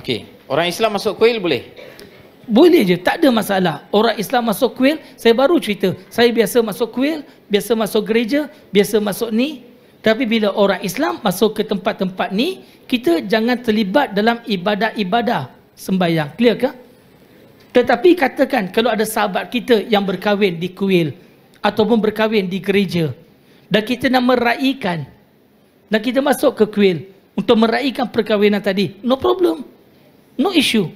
Okey, orang Islam masuk kuil boleh? Boleh je, tak ada masalah. Orang Islam masuk kuil, saya baru cerita. Saya biasa masuk kuil, biasa masuk gereja, biasa masuk ni. Tapi bila orang Islam masuk ke tempat-tempat ni, kita jangan terlibat dalam ibadah-ibadah sembahyang. Clear ke? Tetapi katakan kalau ada sahabat kita yang berkahwin di kuil, ataupun berkahwin di gereja. Dan kita nak meraihkan. Dan kita masuk ke kuil untuk meraihkan perkahwinan tadi. No problem. No issue.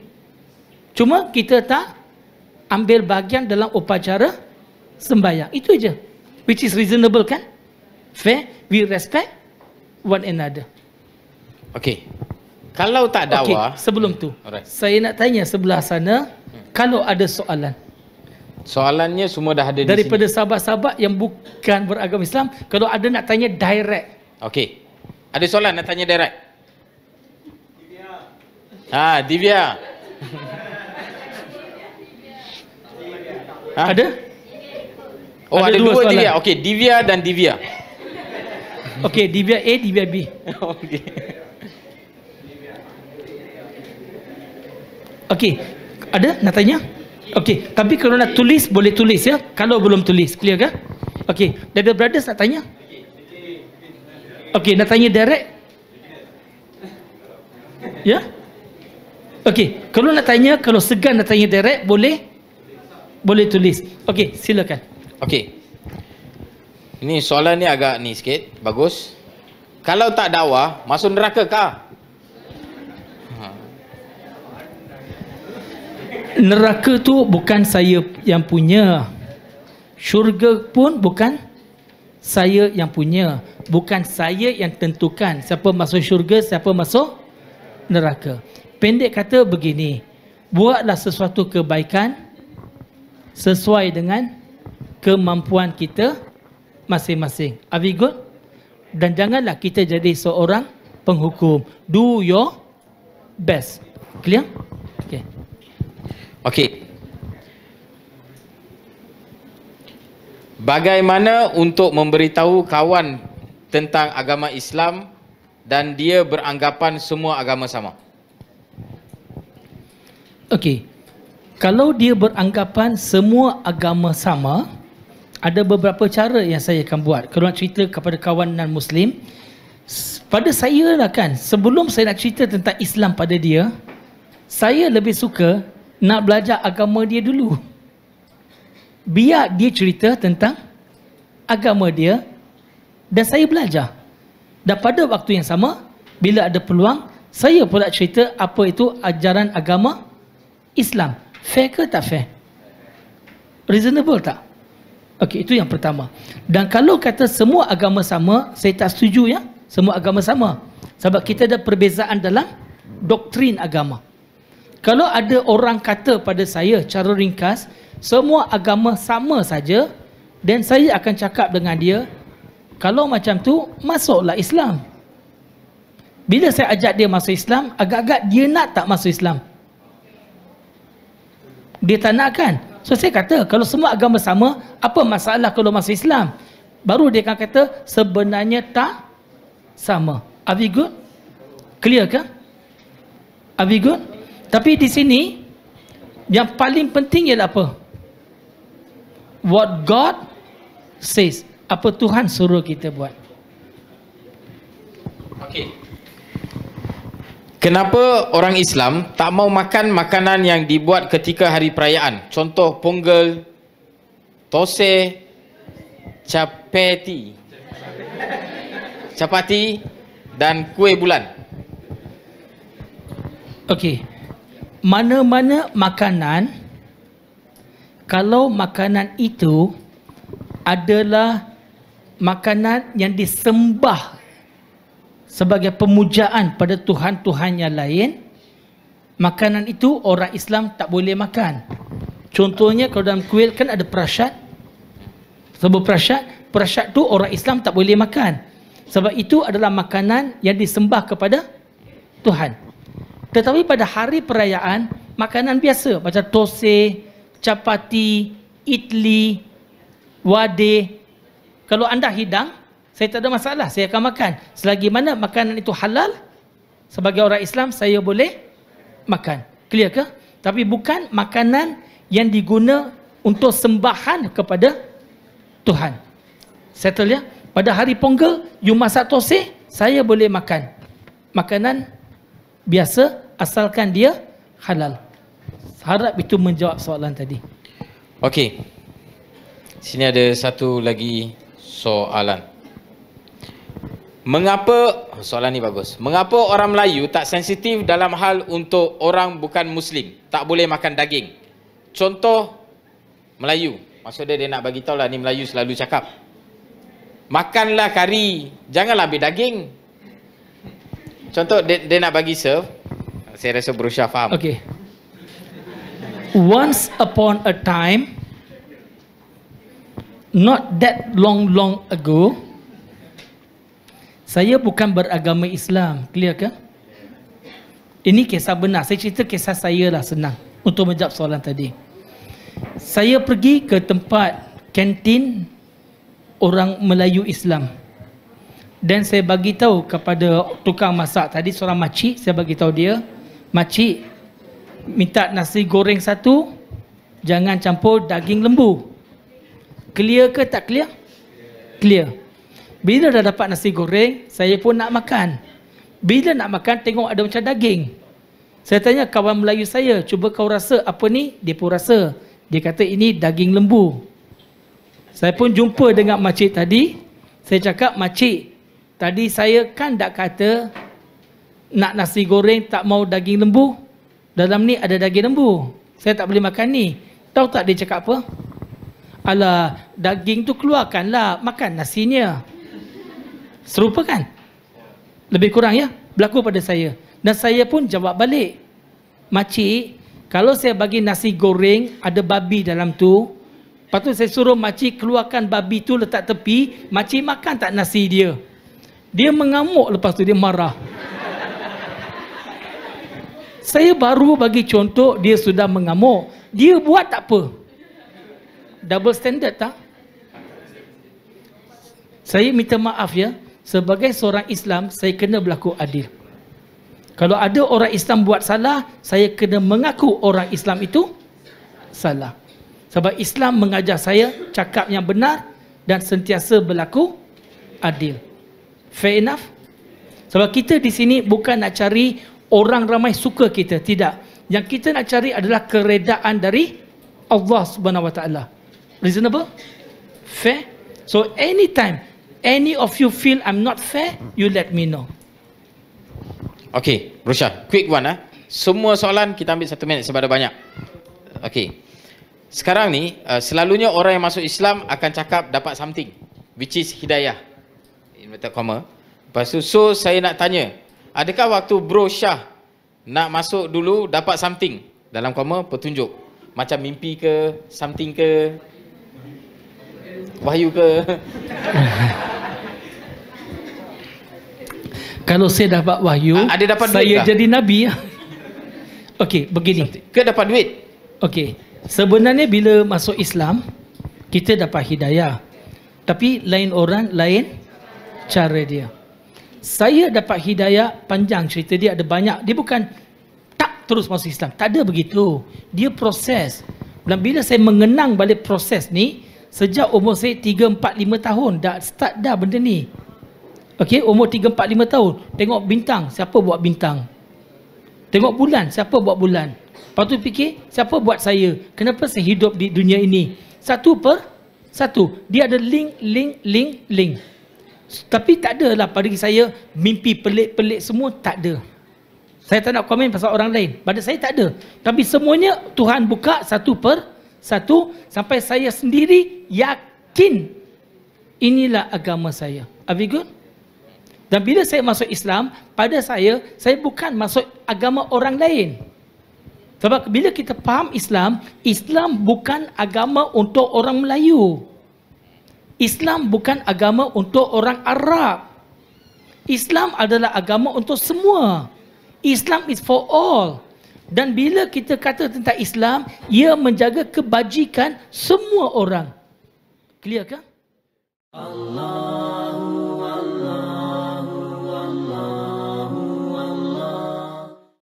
Cuma kita tak ambil bagian dalam upacara sembahyang. Itu aja. Which is reasonable kan? Fair. We respect one another. Okay. Kalau tak dakwah. Okay. Sebelum tu. Alright. Saya nak tanya sebelah sana. Hmm. Kalau ada soalan. Soalannya semua dah ada Daripada di sini. sahabat-sahabat yang bukan beragama Islam, kalau ada nak tanya direct. Okey. Ada soalan nak tanya direct? Divya. Ha, Divya. ha? Ada? Oh, ada, ada dua, dua Divya. Okey, Divya dan Divya. Okey, Divya A, Divya B. Okey. Okey, ada nak tanya? Okey, tapi kalau nak tulis boleh tulis ya. Kalau belum tulis, clear ke? Okey, Dada Brothers nak tanya? Okey, nak tanya direct? Ya? Yeah? Okey, kalau nak tanya, kalau segan nak tanya direct boleh boleh tulis. Okey, silakan. Okey. Ini soalan ni agak ni sikit, bagus. Kalau tak dakwah, masuk neraka kah? neraka tu bukan saya yang punya. Syurga pun bukan saya yang punya. Bukan saya yang tentukan siapa masuk syurga, siapa masuk neraka. Pendek kata begini, buatlah sesuatu kebaikan sesuai dengan kemampuan kita masing-masing. Are we good? Dan janganlah kita jadi seorang penghukum. Do your best. Clear? bagaimana untuk memberitahu kawan tentang agama Islam dan dia beranggapan semua agama sama? Okey. Kalau dia beranggapan semua agama sama, ada beberapa cara yang saya akan buat. Kalau nak cerita kepada kawan non muslim, pada saya lah kan, sebelum saya nak cerita tentang Islam pada dia, saya lebih suka nak belajar agama dia dulu biar dia cerita tentang agama dia dan saya belajar. Dan pada waktu yang sama, bila ada peluang, saya pula cerita apa itu ajaran agama Islam. Fair ke tak fair? Reasonable tak? Okey, itu yang pertama. Dan kalau kata semua agama sama, saya tak setuju ya. Semua agama sama. Sebab kita ada perbezaan dalam doktrin agama. Kalau ada orang kata pada saya cara ringkas, semua agama sama saja dan saya akan cakap dengan dia, kalau macam tu masuklah Islam. Bila saya ajak dia masuk Islam, agak-agak dia nak tak masuk Islam. Dia tak nak kan? So saya kata, kalau semua agama sama, apa masalah kalau masuk Islam? Baru dia akan kata, sebenarnya tak sama. Are we good? Clear ke? Are we good? Tapi di sini, yang paling penting ialah apa? what God says. Apa Tuhan suruh kita buat. Okay. Kenapa orang Islam tak mau makan makanan yang dibuat ketika hari perayaan? Contoh ponggel, tose, capeti, capati dan kuih bulan. Okey. Mana-mana makanan kalau makanan itu adalah makanan yang disembah sebagai pemujaan pada Tuhan-Tuhan yang lain, makanan itu orang Islam tak boleh makan. Contohnya kalau dalam kuil kan ada prasyat. sebuah prasyat, prasyat tu orang Islam tak boleh makan. Sebab itu adalah makanan yang disembah kepada Tuhan. Tetapi pada hari perayaan, makanan biasa macam tosai, capati, itli, wade. Kalau anda hidang, saya tak ada masalah. Saya akan makan. Selagi mana makanan itu halal, sebagai orang Islam, saya boleh makan. Clear ke? Tapi bukan makanan yang diguna untuk sembahan kepada Tuhan. Settle ya? Pada hari Ponggel, you masak tosih, saya boleh makan. Makanan biasa asalkan dia halal. Harap itu menjawab soalan tadi. Okey. Sini ada satu lagi soalan. Mengapa soalan ni bagus? Mengapa orang Melayu tak sensitif dalam hal untuk orang bukan muslim tak boleh makan daging? Contoh Melayu. maksudnya dia nak bagi tahu lah ni Melayu selalu cakap. Makanlah kari, janganlah ambil daging. Contoh dia, dia nak bagi serve. Saya rasa berusaha faham. Okey once upon a time not that long long ago saya bukan beragama Islam clear ke ini kisah benar saya cerita kisah saya lah senang untuk menjawab soalan tadi saya pergi ke tempat kantin orang Melayu Islam dan saya bagi tahu kepada tukang masak tadi seorang makcik saya bagi tahu dia makcik minta nasi goreng satu jangan campur daging lembu clear ke tak clear clear bila dah dapat nasi goreng saya pun nak makan bila nak makan tengok ada macam daging saya tanya kawan Melayu saya cuba kau rasa apa ni dia pun rasa dia kata ini daging lembu saya pun jumpa dengan makcik tadi saya cakap makcik tadi saya kan dah kata nak nasi goreng tak mau daging lembu dalam ni ada daging lembu. Saya tak boleh makan ni. Tahu tak dia cakap apa? Ala, daging tu keluarkanlah. Makan nasinya. Serupa kan? Lebih kurang ya. Berlaku pada saya. Dan saya pun jawab balik. Makcik, kalau saya bagi nasi goreng, ada babi dalam tu. Lepas tu saya suruh makcik keluarkan babi tu letak tepi. Makcik makan tak nasi dia? Dia mengamuk lepas tu dia marah saya baru bagi contoh dia sudah mengamuk. Dia buat tak apa. Double standard tak? Saya minta maaf ya. Sebagai seorang Islam, saya kena berlaku adil. Kalau ada orang Islam buat salah, saya kena mengaku orang Islam itu salah. Sebab Islam mengajar saya cakap yang benar dan sentiasa berlaku adil. Fair enough? Sebab kita di sini bukan nak cari orang ramai suka kita tidak yang kita nak cari adalah keredaan dari Allah Subhanahu Wa Taala reasonable fair so anytime any of you feel i'm not fair you let me know okay rusha quick one eh semua soalan kita ambil satu minit sebab ada banyak okay sekarang ni uh, selalunya orang yang masuk Islam akan cakap dapat something which is hidayah in meta comma lepas tu so saya nak tanya Adakah waktu bro Syah nak masuk dulu dapat something dalam koma petunjuk macam mimpi ke something ke wahyu ke kalau saya dapat wahyu ah, ada dapat saya duit jadi nabi okey begini ke dapat duit okey sebenarnya bila masuk Islam kita dapat hidayah tapi lain orang lain cara dia saya dapat hidayah panjang cerita dia ada banyak dia bukan tak terus masuk Islam tak ada begitu dia proses dan bila saya mengenang balik proses ni sejak umur saya 3 4 5 tahun dah start dah benda ni okey umur 3 4 5 tahun tengok bintang siapa buat bintang tengok bulan siapa buat bulan lepas tu fikir siapa buat saya kenapa saya hidup di dunia ini satu per satu dia ada link link link link tapi tak lah pada saya mimpi pelik-pelik semua tak ada. Saya tak nak komen pasal orang lain. Pada saya tak ada. Tapi semuanya Tuhan buka satu per satu sampai saya sendiri yakin inilah agama saya. Are we good? Dan bila saya masuk Islam, pada saya, saya bukan masuk agama orang lain. Sebab bila kita faham Islam, Islam bukan agama untuk orang Melayu. Islam bukan agama untuk orang Arab. Islam adalah agama untuk semua. Islam is for all. Dan bila kita kata tentang Islam, ia menjaga kebajikan semua orang. Clear ke? Allah